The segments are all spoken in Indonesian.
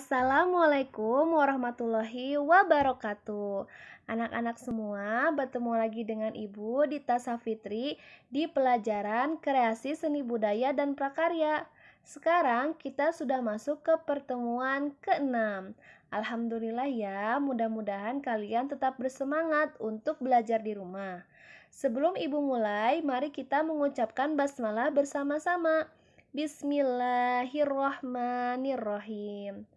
Assalamualaikum warahmatullahi wabarakatuh. Anak-anak semua, bertemu lagi dengan Ibu di Dita Fitri di pelajaran Kreasi Seni Budaya dan Prakarya. Sekarang kita sudah masuk ke pertemuan ke-6. Alhamdulillah ya, mudah-mudahan kalian tetap bersemangat untuk belajar di rumah. Sebelum Ibu mulai, mari kita mengucapkan basmalah bersama-sama. Bismillahirrahmanirrahim.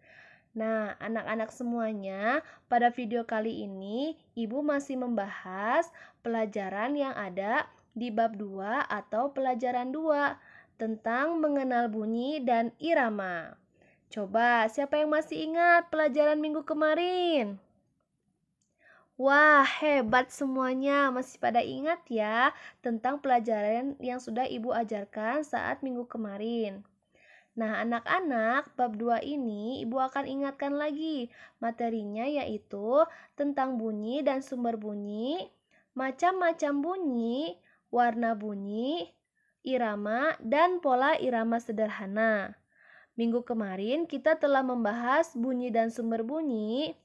Nah, anak-anak semuanya, pada video kali ini Ibu masih membahas pelajaran yang ada di bab 2 atau pelajaran 2 tentang mengenal bunyi dan irama. Coba, siapa yang masih ingat pelajaran minggu kemarin? Wah, hebat semuanya. Masih pada ingat ya tentang pelajaran yang sudah Ibu ajarkan saat minggu kemarin. Nah, anak-anak, bab 2 ini Ibu akan ingatkan lagi. Materinya yaitu tentang bunyi dan sumber bunyi, macam-macam bunyi, warna bunyi, irama, dan pola irama sederhana. Minggu kemarin kita telah membahas bunyi dan sumber bunyi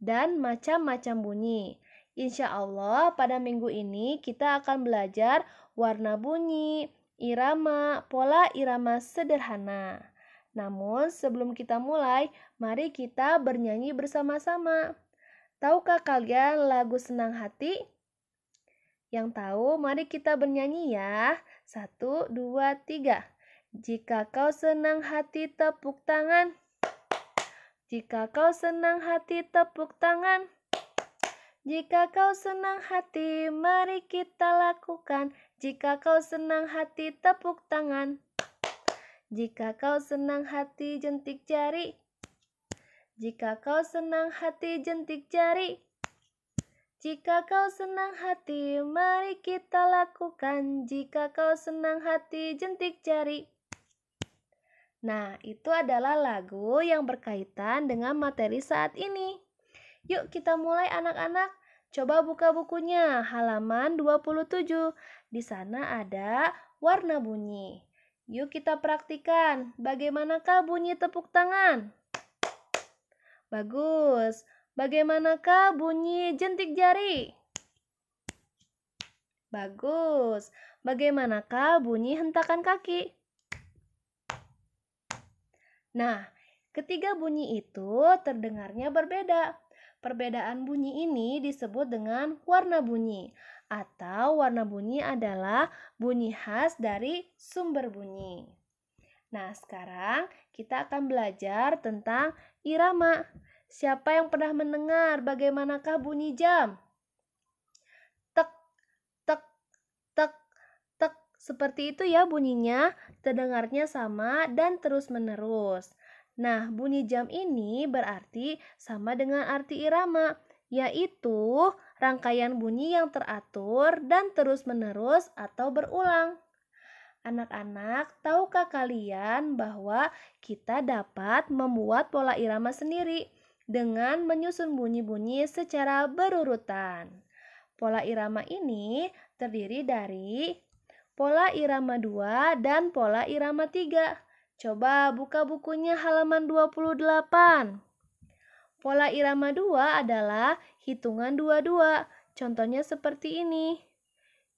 dan macam-macam bunyi. Insya Allah pada minggu ini kita akan belajar warna bunyi, irama, pola irama sederhana. Namun, sebelum kita mulai, mari kita bernyanyi bersama-sama. Tahukah kalian lagu Senang Hati? Yang tahu, mari kita bernyanyi ya. Satu, dua, tiga. Jika kau senang hati, tepuk tangan. Jika kau senang hati, tepuk tangan. Jika kau senang hati, mari kita lakukan jika kau senang hati tepuk tangan. Jika kau senang hati jentik jari. Jika kau senang hati jentik jari. Jika kau senang hati, mari kita lakukan. Jika kau senang hati, jentik jari. Nah, itu adalah lagu yang berkaitan dengan materi saat ini. Yuk, kita mulai, anak-anak! Coba buka bukunya, halaman 27. Di sana ada warna bunyi. Yuk kita praktikan, bagaimanakah bunyi tepuk tangan? Bagus. Bagaimanakah bunyi jentik jari? Bagus. Bagaimanakah bunyi hentakan kaki? Nah, ketiga bunyi itu terdengarnya berbeda. Perbedaan bunyi ini disebut dengan warna bunyi atau warna bunyi adalah bunyi khas dari sumber bunyi. Nah, sekarang kita akan belajar tentang irama. Siapa yang pernah mendengar bagaimanakah bunyi jam? Tek, tek, tek, tek. Seperti itu ya bunyinya, terdengarnya sama dan terus-menerus. Nah, bunyi jam ini berarti sama dengan arti irama, yaitu rangkaian bunyi yang teratur dan terus-menerus atau berulang. Anak-anak, tahukah kalian bahwa kita dapat membuat pola irama sendiri dengan menyusun bunyi-bunyi secara berurutan? Pola irama ini terdiri dari pola irama 2 dan pola irama 3. Coba buka bukunya halaman 28. Pola irama 2 adalah hitungan 22. Contohnya seperti ini.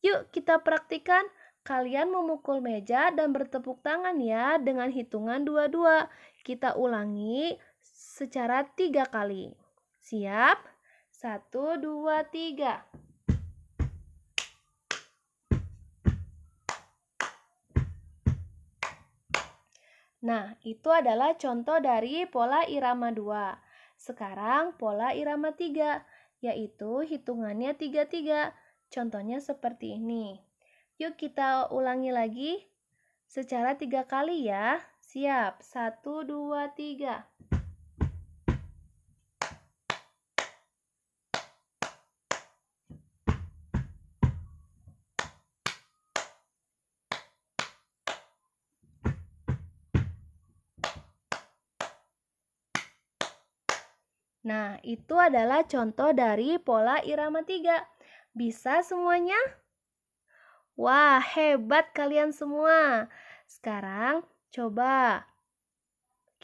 Yuk kita praktikan. Kalian memukul meja dan bertepuk tangan ya dengan hitungan 22. Kita ulangi secara tiga kali. Siap? 1, 2, 3. Nah, itu adalah contoh dari pola irama 2. Sekarang pola irama 3, yaitu hitungannya 33. Contohnya seperti ini. Yuk kita ulangi lagi secara tiga kali ya. Siap, 1, 2, 3. Nah, itu adalah contoh dari pola irama tiga. Bisa semuanya? Wah, hebat kalian semua. Sekarang coba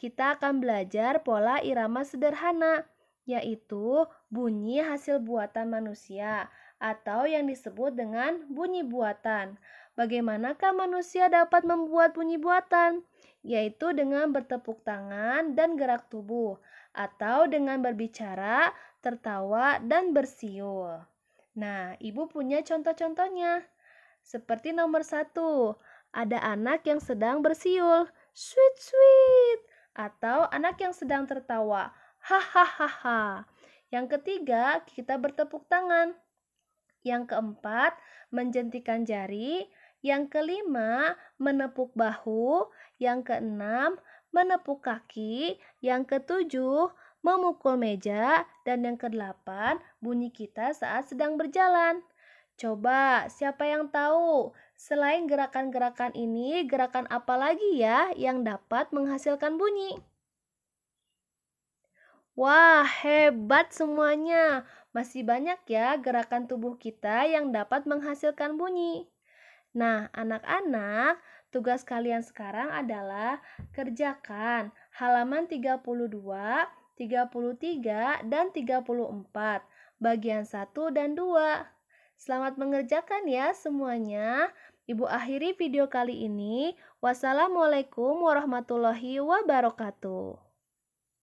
kita akan belajar pola irama sederhana, yaitu bunyi hasil buatan manusia atau yang disebut dengan bunyi buatan. Bagaimanakah manusia dapat membuat bunyi buatan? Yaitu dengan bertepuk tangan dan gerak tubuh atau dengan berbicara, tertawa, dan bersiul. Nah, ibu punya contoh-contohnya. Seperti nomor satu, ada anak yang sedang bersiul, sweet sweet, atau anak yang sedang tertawa, hahaha. Yang ketiga, kita bertepuk tangan. Yang keempat, menjentikan jari. Yang kelima, menepuk bahu. Yang keenam, menepuk kaki, yang ketujuh memukul meja, dan yang kedelapan bunyi kita saat sedang berjalan. Coba siapa yang tahu selain gerakan-gerakan ini gerakan apa lagi ya yang dapat menghasilkan bunyi? Wah, hebat semuanya. Masih banyak ya gerakan tubuh kita yang dapat menghasilkan bunyi. Nah, anak-anak, Tugas kalian sekarang adalah kerjakan halaman 32, 33, dan 34, bagian 1 dan 2. Selamat mengerjakan ya semuanya. Ibu akhiri video kali ini. Wassalamualaikum warahmatullahi wabarakatuh.